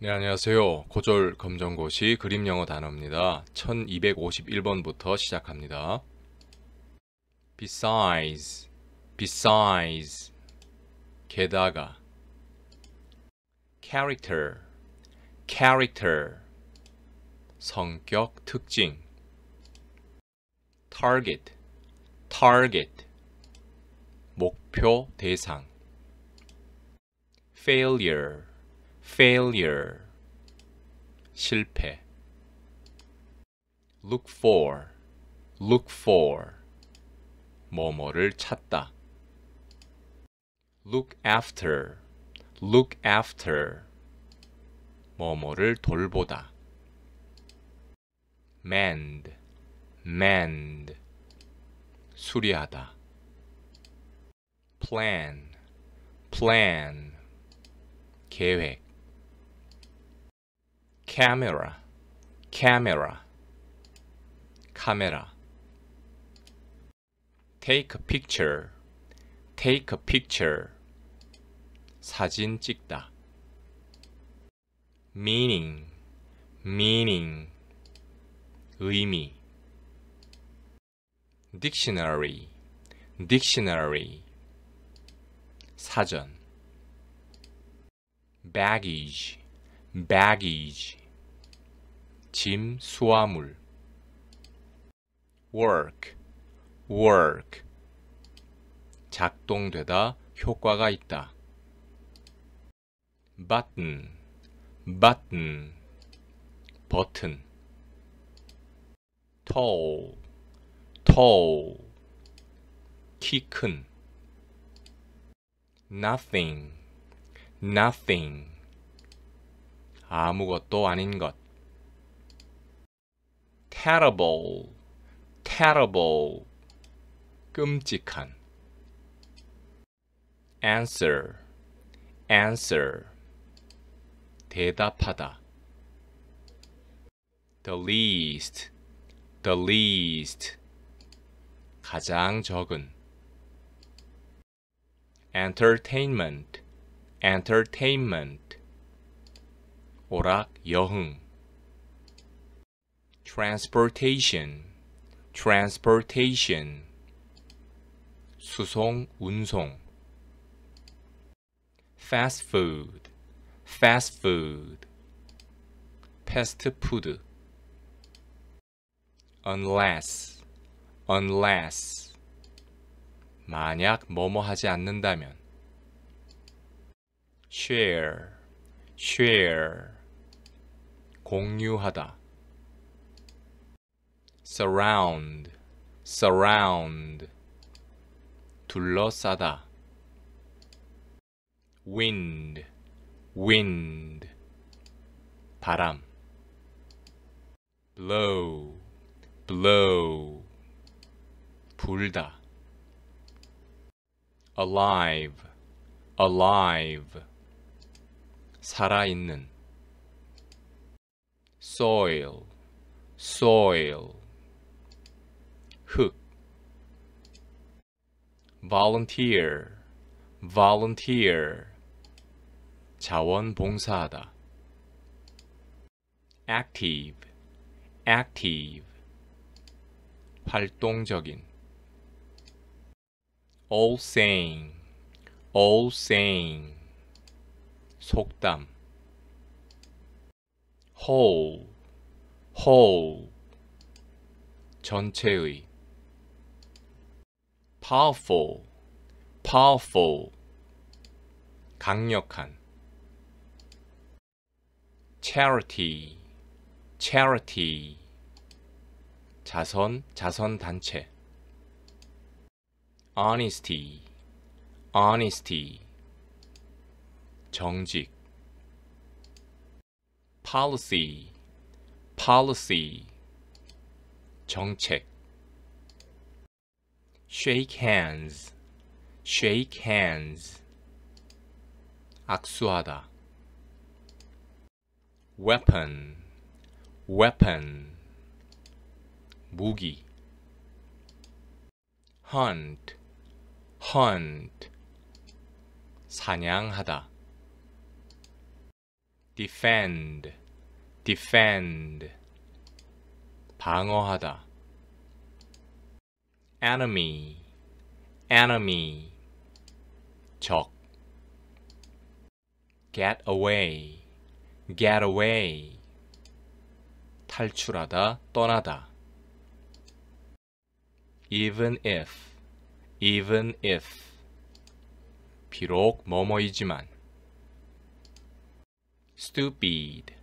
네, 안녕하세요. 고졸 검정고시 그림 영어 단어입니다. 1251번부터 시작합니다. besides, besides, 게다가 character, character, 성격 특징 target, target, 목표 대상 failure, failure 실패 look for look for 뭐뭐를 찾다 look after look after 뭐뭐를 돌보다 mend mend 수리하다 plan plan 계획 camera, camera, 카메라. take a picture, take a picture, 사진 찍다. meaning, meaning, 의미. dictionary, dictionary, 사전. baggage, baggage, 짐, 수화물 work, work 작동되다, 효과가 있다 button, button 버튼 tall, tall 키 큰 nothing, nothing 아무것도 아닌 것 terrible, terrible, 끔찍한. answer, answer, 대답하다. the least, the least, 가장 적은. entertainment, entertainment, 오락, 여흥. transportation, transportation. 수송, 운송. fast food, fast food. 패스트푸드. unless, unless. 만약 뭐뭐 하지 않는다면. share, share. 공유하다. surround, surround. 둘러싸다. wind, wind. 바람. blow, blow. 불다. alive, alive. 살아있는. soil, soil. 흙 volunteer, volunteer 자원봉사하다 active, active 활동적인 all s a y i n g all s a y i n g 속담 whole, whole 전체의 powerful, powerful, 강력한. charity, charity, 자선, 자선단체. honesty, honesty, 정직. policy, policy, 정책. shake hands, shake hands. 악수하다. weapon, weapon. 무기. hunt, hunt. 사냥하다. defend, defend. 방어하다. enemy, enemy, 적 get away, get away, 탈출하다, 떠나다 even if, even if, 비록 뭐뭐이지만 stupid,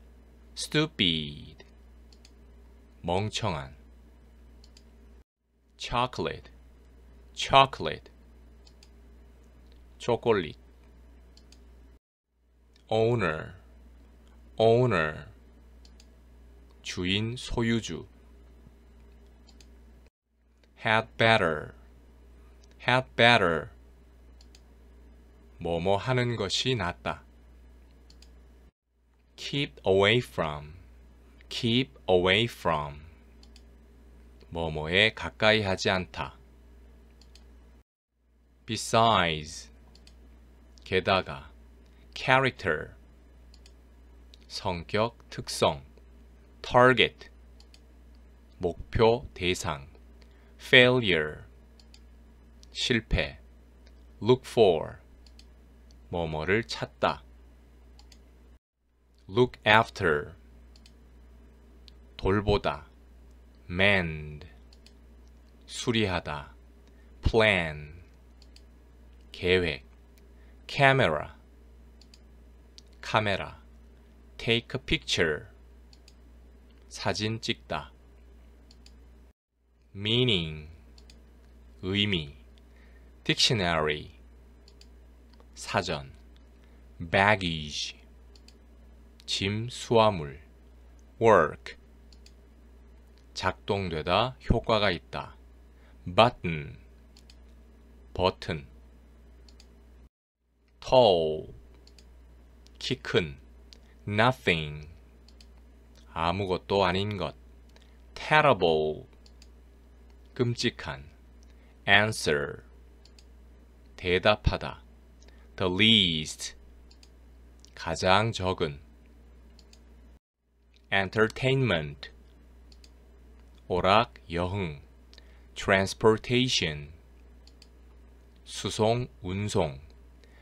stupid, 멍청한 chocolate, chocolate, 초콜릿 owner, owner, 주인, 소유주 had better, had better, 뭐 뭐 하는 것이 낫다. keep away from, keep away from 뭐뭐에 가까이 하지 않다. besides 게다가 character 성격, 특성 target 목표, 대상 failure 실패 look for 뭐뭐를 찾다 look after 돌보다 mend 수리하다 plan 계획 camera 카메라 take a picture 사진 찍다 meaning 의미 dictionary 사전 baggage 짐 수화물 work 작동되다 효과가 있다. button 버튼 tall 키큰 nothing 아무것도 아닌 것 terrible 끔찍한 answer 대답하다 the least 가장 적은 entertainment 오락, 여흥, transportation, 수송, 운송,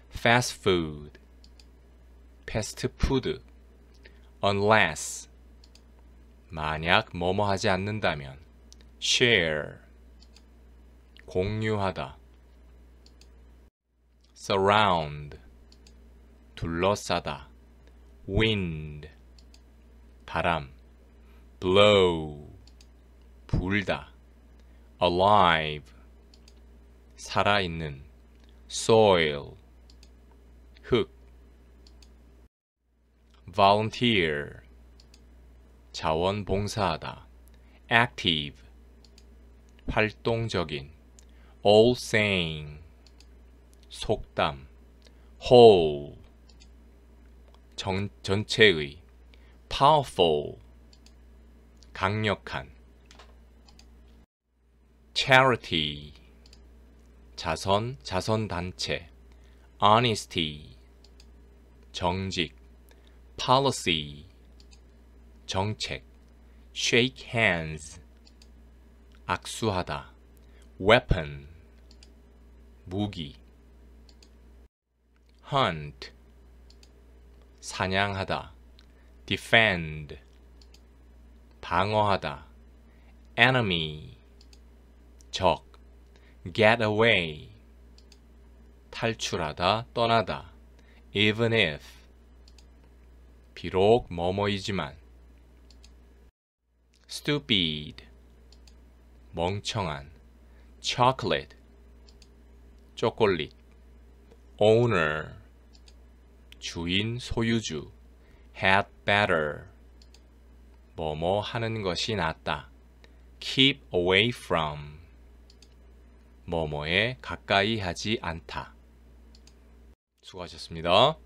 fast food, 패스트푸드, unless, 만약 뭐뭐 하지 않는다면, share, 공유하다, surround, 둘러싸다, wind, 바람, blow, 불다 alive 살아있는 soil 흙 volunteer 자원봉사하다 active 활동적인 all saying 속담 whole 전, 전체의 powerful 강력한 charity 자선, 자선단체 honesty 정직 policy 정책 shake hands 악수하다 weapon 무기 hunt 사냥하다 defend 방어하다 enemy 적 get away 탈출하다 떠나다 even if 비록 뭐뭐이지만 stupid 멍청한 chocolate 초콜릿 owner 주인 소유주 had better 뭐뭐 하는 것이 낫다 keep away from 뭐뭐에 가까이 하지 않다. 수고하셨습니다.